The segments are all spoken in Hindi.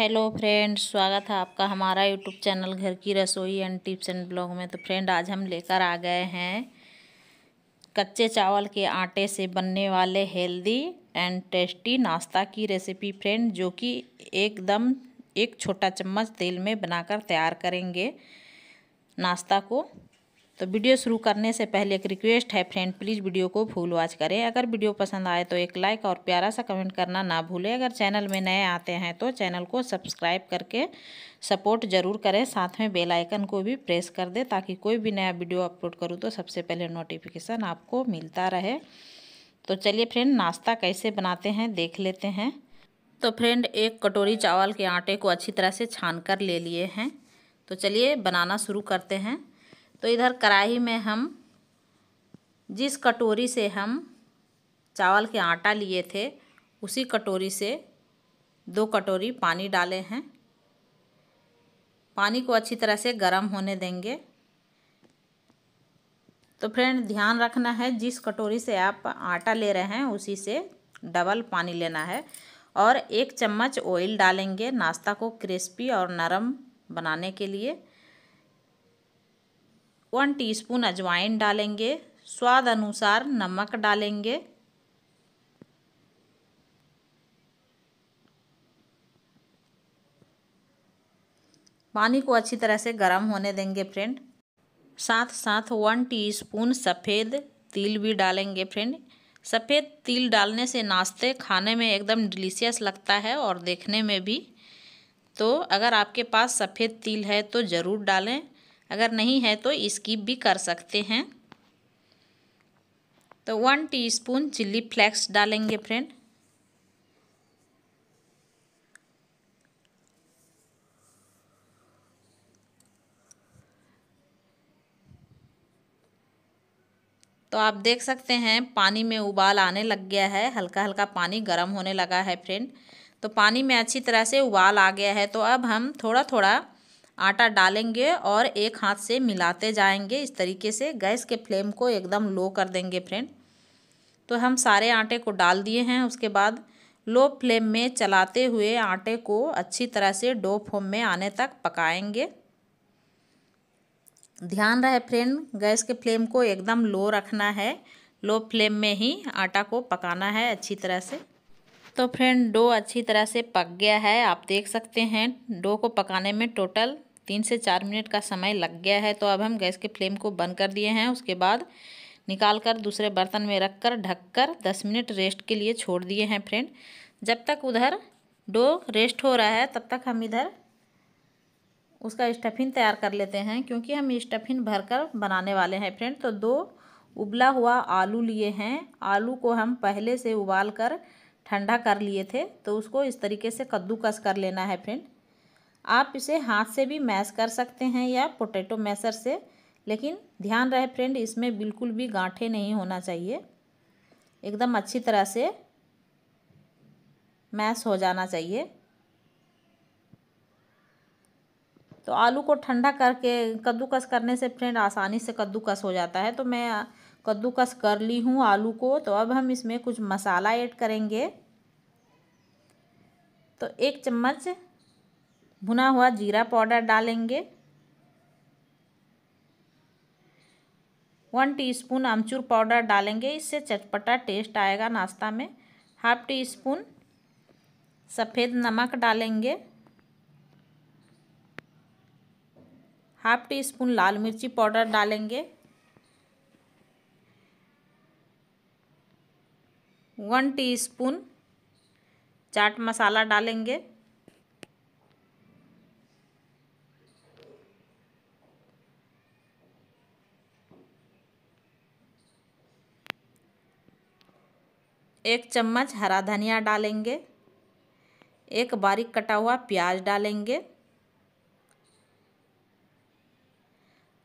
हेलो फ्रेंड स्वागत है आपका हमारा यूट्यूब चैनल घर की रसोई एंड टिप्स एंड ब्लॉग में तो फ्रेंड आज हम लेकर आ गए हैं कच्चे चावल के आटे से बनने वाले हेल्दी एंड टेस्टी नाश्ता की रेसिपी फ्रेंड जो कि एकदम एक छोटा चम्मच तेल में बनाकर तैयार करेंगे नाश्ता को तो वीडियो शुरू करने से पहले एक रिक्वेस्ट है फ्रेंड प्लीज़ वीडियो को फुल वॉच करें अगर वीडियो पसंद आए तो एक लाइक और प्यारा सा कमेंट करना ना भूलें अगर चैनल में नए आते हैं तो चैनल को सब्सक्राइब करके सपोर्ट ज़रूर करें साथ में बेल आइकन को भी प्रेस कर दें ताकि कोई भी नया वीडियो अपलोड करूँ तो सबसे पहले नोटिफिकेशन आपको मिलता रहे तो चलिए फ्रेंड नाश्ता कैसे बनाते हैं देख लेते हैं तो फ्रेंड एक कटोरी चावल के आटे को अच्छी तरह से छान कर ले लिए हैं तो चलिए बनाना शुरू करते हैं तो इधर कढ़ाई में हम जिस कटोरी से हम चावल के आटा लिए थे उसी कटोरी से दो कटोरी पानी डाले हैं पानी को अच्छी तरह से गर्म होने देंगे तो फ्रेंड ध्यान रखना है जिस कटोरी से आप आटा ले रहे हैं उसी से डबल पानी लेना है और एक चम्मच ऑयल डालेंगे नाश्ता को क्रिस्पी और नरम बनाने के लिए वन टीस्पून अजवाइन डालेंगे स्वाद अनुसार नमक डालेंगे पानी को अच्छी तरह से गर्म होने देंगे फ्रेंड साथ साथ वन टीस्पून सफ़ेद तिल भी डालेंगे फ्रेंड सफ़ेद तिल डालने से नाश्ते खाने में एकदम डिलीशियस लगता है और देखने में भी तो अगर आपके पास सफ़ेद तिल है तो ज़रूर डालें अगर नहीं है तो स्किप भी कर सकते हैं तो वन टीस्पून चिल्ली फ्लेक्स डालेंगे फ्रेंड तो आप देख सकते हैं पानी में उबाल आने लग गया है हल्का हल्का पानी गर्म होने लगा है फ्रेंड तो पानी में अच्छी तरह से उबाल आ गया है तो अब हम थोड़ा थोड़ा आटा डालेंगे और एक हाथ से मिलाते जाएंगे इस तरीके से गैस के फ्लेम को एकदम लो कर देंगे फ्रेंड तो हम सारे आटे को डाल दिए हैं उसके बाद लो फ्लेम में चलाते हुए आटे को अच्छी तरह से डो फोम में आने तक पकाएंगे ध्यान रहे फ्रेंड गैस के फ्लेम को एकदम लो रखना है लो फ्लेम में ही आटा को पकाना है अच्छी तरह से तो फ्रेंड डो अच्छी तरह से पक गया है आप देख सकते हैं डो को पकाने में टोटल तीन से चार मिनट का समय लग गया है तो अब हम गैस के फ्लेम को बंद कर दिए हैं उसके बाद निकाल कर दूसरे बर्तन में रख कर ढक कर दस मिनट रेस्ट के लिए छोड़ दिए हैं फ्रेंड जब तक उधर डो रेस्ट हो रहा है तब तक हम इधर उसका स्टफिन तैयार कर लेते हैं क्योंकि हम स्टफिन भर कर बनाने वाले हैं फ्रेंड तो दो उबला हुआ आलू लिए हैं आलू को हम पहले से उबाल कर ठंडा कर लिए थे तो उसको इस तरीके से कद्दूकस कर लेना है फ्रेंड आप इसे हाथ से भी मैश कर सकते हैं या पोटैटो मैशर से लेकिन ध्यान रहे फ्रेंड इसमें बिल्कुल भी गांठे नहीं होना चाहिए एकदम अच्छी तरह से मैश हो जाना चाहिए तो आलू को ठंडा करके कद्दूकस करने से फ्रेंड आसानी से कद्दूकस हो जाता है तो मैं कद्दूकस कर ली हूँ आलू को तो अब हम इसमें कुछ मसाला ऐड करेंगे तो एक चम्मच भुना हुआ जीरा पाउडर डालेंगे वन टीस्पून अमचूर पाउडर डालेंगे इससे चटपटा टेस्ट आएगा नाश्ता में हाफ टी स्पून सफ़ेद नमक डालेंगे हाफ टी स्पून लाल मिर्ची पाउडर डालेंगे वन टीस्पून चाट मसाला डालेंगे एक चम्मच हरा धनिया डालेंगे एक बारीक कटा हुआ प्याज डालेंगे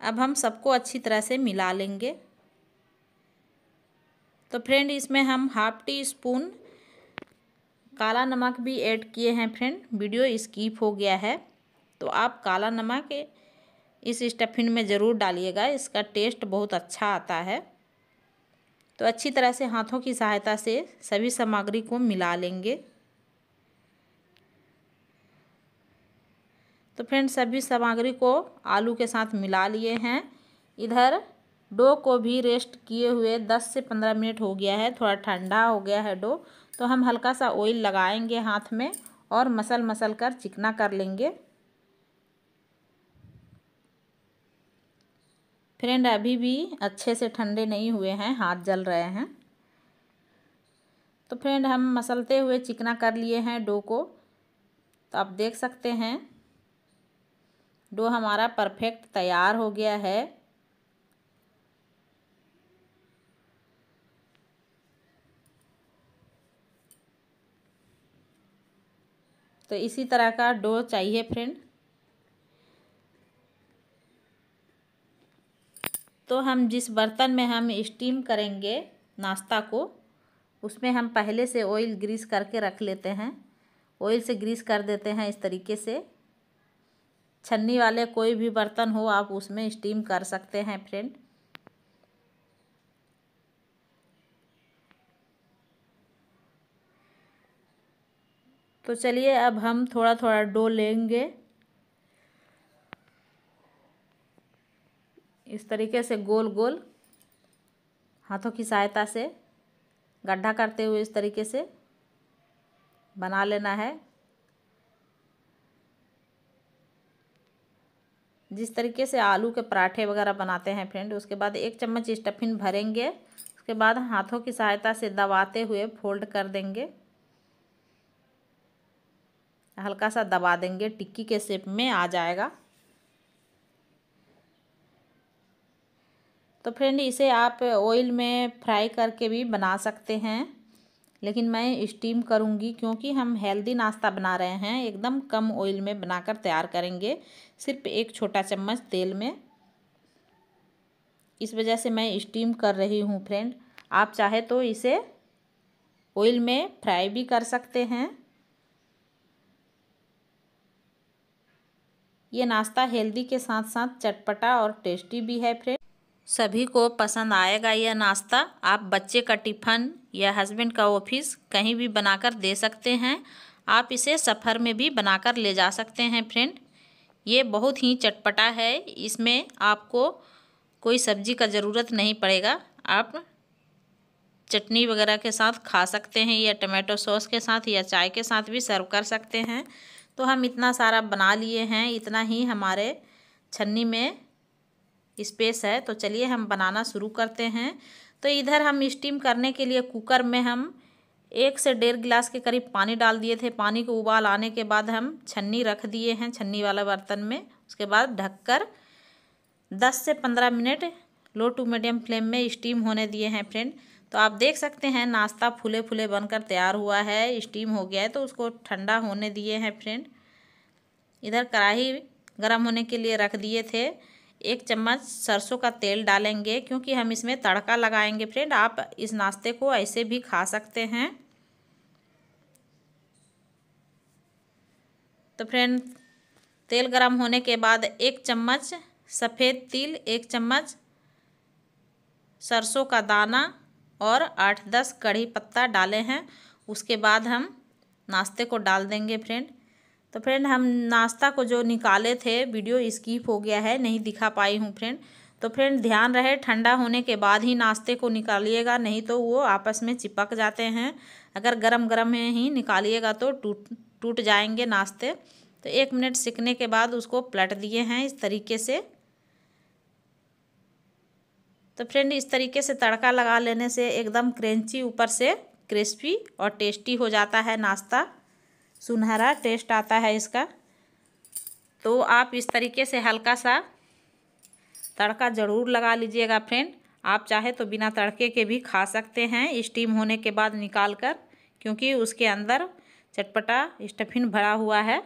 अब हम सबको अच्छी तरह से मिला लेंगे तो फ्रेंड इसमें हम हाफ टी स्पून काला नमक भी ऐड किए हैं फ्रेंड वीडियो स्कीप हो गया है तो आप काला नमक इस स्टफिन में ज़रूर डालिएगा इसका टेस्ट बहुत अच्छा आता है तो अच्छी तरह से हाथों की सहायता से सभी सामग्री को मिला लेंगे तो फ्रेंड्स सभी सामग्री को आलू के साथ मिला लिए हैं इधर डो को भी रेस्ट किए हुए दस से पंद्रह मिनट हो गया है थोड़ा ठंडा हो गया है डो तो हम हल्का सा ऑयल लगाएंगे हाथ में और मसल मसल कर चिकना कर लेंगे फ्रेंड अभी भी अच्छे से ठंडे नहीं हुए हैं हाथ जल रहे हैं तो फ्रेंड हम मसलते हुए चिकना कर लिए हैं डो को तो आप देख सकते हैं डो हमारा परफेक्ट तैयार हो गया है तो इसी तरह का डो चाहिए फ्रेंड तो हम जिस बर्तन में हम स्टीम करेंगे नाश्ता को उसमें हम पहले से ऑयल ग्रीस करके रख लेते हैं ऑयल से ग्रीस कर देते हैं इस तरीके से छन्नी वाले कोई भी बर्तन हो आप उसमें स्टीम कर सकते हैं फ्रेंड तो चलिए अब हम थोड़ा थोड़ा डो लेंगे इस तरीके से गोल गोल हाथों की सहायता से गड्ढा करते हुए इस तरीके से बना लेना है जिस तरीके से आलू के पराठे वगैरह बनाते हैं फ्रेंड उसके बाद एक चम्मच स्टफिन भरेंगे उसके बाद हाथों की सहायता से दबाते हुए फोल्ड कर देंगे हल्का सा दबा देंगे टिक्की के शेप में आ जाएगा तो फ्रेंड इसे आप ऑयल में फ्राई करके भी बना सकते हैं लेकिन मैं स्टीम करूँगी क्योंकि हम हेल्दी नाश्ता बना रहे हैं एकदम कम ऑयल में बनाकर तैयार करेंगे सिर्फ एक छोटा चम्मच तेल में इस वजह से मैं स्टीम कर रही हूँ फ्रेंड आप चाहे तो इसे ऑयल में फ्राई भी कर सकते हैं ये नाश्ता हेल्दी के साथ साथ चटपटा और टेस्टी भी है फ्रेंड सभी को पसंद आएगा यह नाश्ता आप बच्चे का टिफ़न या हस्बैंड का ऑफिस कहीं भी बनाकर दे सकते हैं आप इसे सफ़र में भी बनाकर ले जा सकते हैं फ्रेंड ये बहुत ही चटपटा है इसमें आपको कोई सब्जी का ज़रूरत नहीं पड़ेगा आप चटनी वगैरह के साथ खा सकते हैं या टमाटो सॉस के साथ या चाय के साथ भी सर्व कर सकते हैं तो हम इतना सारा बना लिए हैं इतना ही हमारे छन्नी में स्पेस है तो चलिए हम बनाना शुरू करते हैं तो इधर हम स्टीम करने के लिए कुकर में हम एक से डेढ़ गिलास के करीब पानी डाल दिए थे पानी को उबाल आने के बाद हम छन्नी रख दिए हैं छन्नी वाला बर्तन में उसके बाद ढककर दस से पंद्रह minute low to medium flame में स्टीम होने दिए हैं फ्रेंड तो आप देख सकते हैं नाश्ता फूले फूले बनकर तैयार हुआ है स्टीम हो गया है तो उसको ठंडा होने दिए हैं फ्रेंड इधर कढ़ाही गर्म होने के लिए रख दिए थे एक चम्मच सरसों का तेल डालेंगे क्योंकि हम इसमें तड़का लगाएंगे फ्रेंड आप इस नाश्ते को ऐसे भी खा सकते हैं तो फ्रेंड तेल गरम होने के बाद एक चम्मच सफ़ेद तिल एक चम्मच सरसों का दाना और आठ दस कढ़ी पत्ता डाले हैं उसके बाद हम नाश्ते को डाल देंगे फ्रेंड तो फ्रेंड हम नाश्ता को जो निकाले थे वीडियो स्किप हो गया है नहीं दिखा पाई हूँ फ्रेंड तो फ्रेंड ध्यान रहे ठंडा होने के बाद ही नाश्ते को निकालिएगा नहीं तो वो आपस में चिपक जाते हैं अगर गरम गरम में ही निकालिएगा तो टूट टूट जाएंगे नाश्ते तो एक मिनट सीखने के बाद उसको पलट दिए हैं इस तरीके से तो फ्रेंड इस तरीके से तड़का लगा लेने से एकदम क्रेंची ऊपर से क्रिस्पी और टेस्टी हो जाता है नाश्ता सुनहरा टेस्ट आता है इसका तो आप इस तरीके से हल्का सा तड़का ज़रूर लगा लीजिएगा फ्रेंड आप चाहे तो बिना तड़के के भी खा सकते हैं स्टीम होने के बाद निकाल कर क्योंकि उसके अंदर चटपटा स्टफिन भरा हुआ है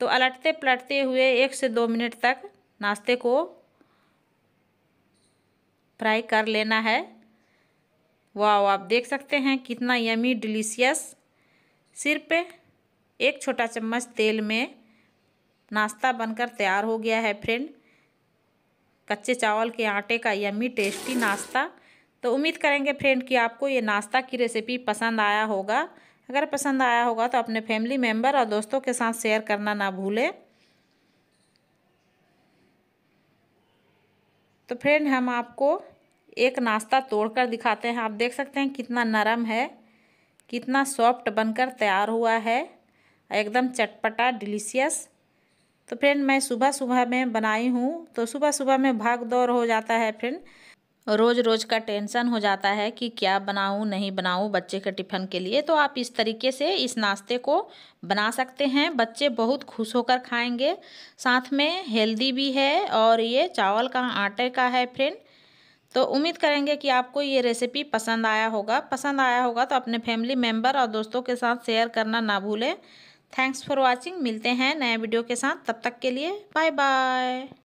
तो अलटते पलटते हुए एक से दो मिनट तक नाश्ते को फ्राई कर लेना है वाह आप देख सकते हैं कितना यमी डिलीशियस सिर पे एक छोटा चम्मच तेल में नाश्ता बनकर तैयार हो गया है फ्रेंड कच्चे चावल के आटे का यम्मी टेस्टी नाश्ता तो उम्मीद करेंगे फ्रेंड कि आपको ये नाश्ता की रेसिपी पसंद आया होगा अगर पसंद आया होगा तो अपने फैमिली मेम्बर और दोस्तों के साथ शेयर करना ना भूलें तो फ्रेंड हम आपको एक नाश्ता तोड़कर दिखाते हैं आप देख सकते हैं कितना नरम है कितना सॉफ्ट बनकर तैयार हुआ है एकदम चटपटा डिलीशियस तो फ्रेंड मैं सुबह सुबह में बनाई हूँ तो सुबह सुबह में भाग दौड़ हो जाता है फ्रेंड रोज़ रोज़ का टेंशन हो जाता है कि क्या बनाऊँ नहीं बनाऊँ बच्चे के टिफ़न के लिए तो आप इस तरीके से इस नाश्ते को बना सकते हैं बच्चे बहुत खुश होकर खाएंगे साथ में हेल्दी भी है और ये चावल का आटे का है फ्रेंड तो उम्मीद करेंगे कि आपको ये रेसिपी पसंद आया होगा पसंद आया होगा तो अपने फैमिली मेम्बर और दोस्तों के साथ शेयर करना ना भूलें थैंक्स फॉर वॉचिंग मिलते हैं नए वीडियो के साथ तब तक के लिए बाय बाय